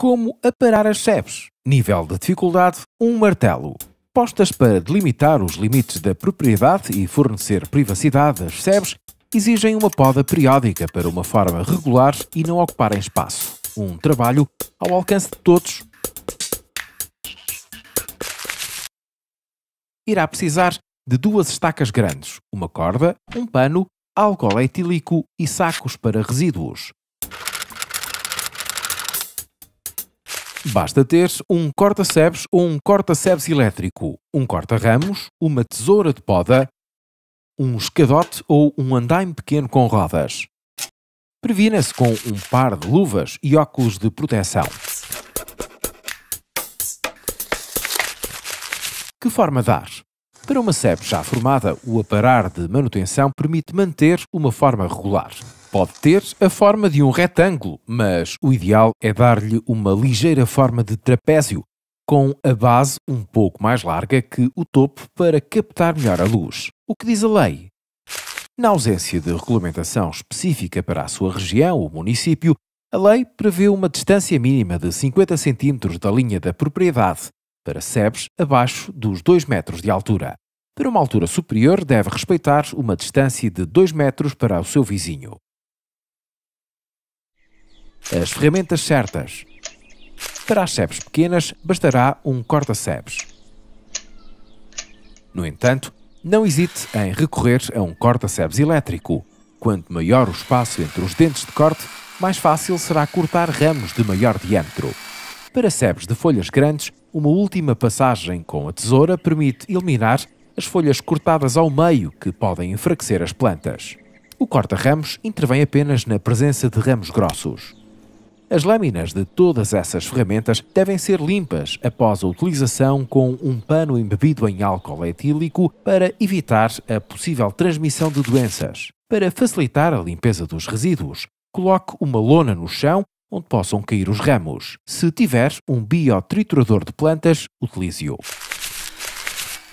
Como aparar as sebes? Nível de dificuldade: um martelo. Postas para delimitar os limites da propriedade e fornecer privacidade às sebes exigem uma poda periódica para uma forma regular e não ocuparem espaço. Um trabalho ao alcance de todos. Irá precisar de duas estacas grandes, uma corda, um pano, álcool etílico e sacos para resíduos. Basta ter um corta-sebes ou um corta-sebes elétrico, um corta-ramos, uma tesoura de poda, um escadote ou um andaime pequeno com rodas. Previna-se com um par de luvas e óculos de proteção. Que forma dar? Para uma SEP já formada, o aparar de manutenção permite manter uma forma regular. Pode ter a forma de um retângulo, mas o ideal é dar-lhe uma ligeira forma de trapézio, com a base um pouco mais larga que o topo para captar melhor a luz. O que diz a lei? Na ausência de regulamentação específica para a sua região ou município, a lei prevê uma distância mínima de 50 cm da linha da propriedade para sebes abaixo dos 2 metros de altura. Para uma altura superior, deve respeitar uma distância de 2 metros para o seu vizinho as ferramentas certas. Para as sebes pequenas, bastará um corta-sebes. No entanto, não hesite em recorrer a um corta-sebes elétrico. Quanto maior o espaço entre os dentes de corte, mais fácil será cortar ramos de maior diâmetro. Para sebes de folhas grandes, uma última passagem com a tesoura permite eliminar as folhas cortadas ao meio que podem enfraquecer as plantas. O corta-ramos intervém apenas na presença de ramos grossos. As lâminas de todas essas ferramentas devem ser limpas após a utilização com um pano embebido em álcool etílico para evitar a possível transmissão de doenças. Para facilitar a limpeza dos resíduos, coloque uma lona no chão onde possam cair os ramos. Se tiver um biotriturador de plantas, utilize-o.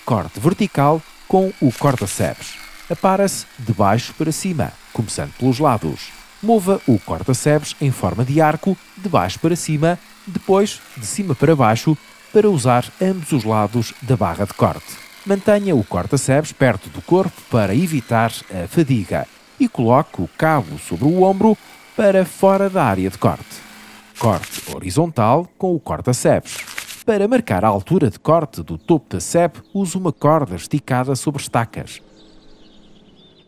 Corte vertical com o corda-sebes. Apara-se de baixo para cima, começando pelos lados mova o corta-sebes em forma de arco de baixo para cima, depois de cima para baixo, para usar ambos os lados da barra de corte. Mantenha o corta-sebes perto do corpo para evitar a fadiga e coloque o cabo sobre o ombro para fora da área de corte. Corte horizontal com o corta-sebes. Para marcar a altura de corte do topo da sebe, use uma corda esticada sobre estacas.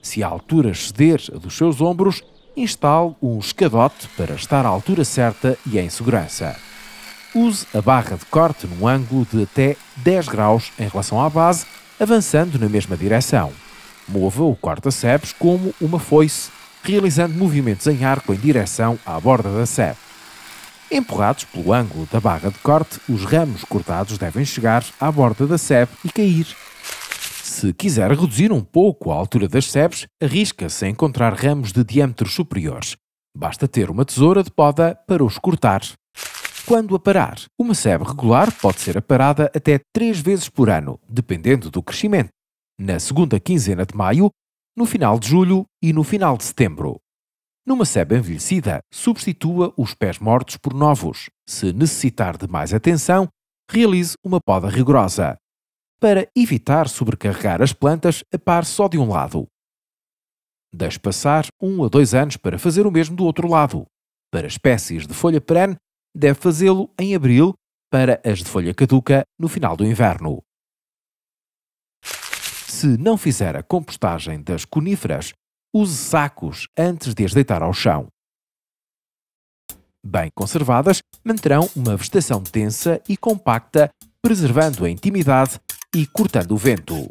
Se a altura exceder dos seus ombros, instale um escadote para estar à altura certa e em segurança. Use a barra de corte num ângulo de até 10 graus em relação à base, avançando na mesma direção. Mova o corta sebes como uma foice, realizando movimentos em arco em direção à borda da sebe. Empurrados pelo ângulo da barra de corte, os ramos cortados devem chegar à borda da sebe e cair se quiser reduzir um pouco a altura das sebes, arrisca-se a encontrar ramos de diâmetros superiores. Basta ter uma tesoura de poda para os cortar. Quando aparar? Uma sebe regular pode ser aparada até 3 vezes por ano, dependendo do crescimento. Na segunda quinzena de maio, no final de julho e no final de setembro. Numa sebe envelhecida, substitua os pés mortos por novos. Se necessitar de mais atenção, realize uma poda rigorosa para evitar sobrecarregar as plantas a par só de um lado. Deixe passar um a dois anos para fazer o mesmo do outro lado. Para espécies de folha perene, deve fazê-lo em abril, para as de folha caduca, no final do inverno. Se não fizer a compostagem das coníferas, use sacos antes de as deitar ao chão. Bem conservadas, manterão uma vegetação densa e compacta, preservando a intimidade e Cortando o Vento.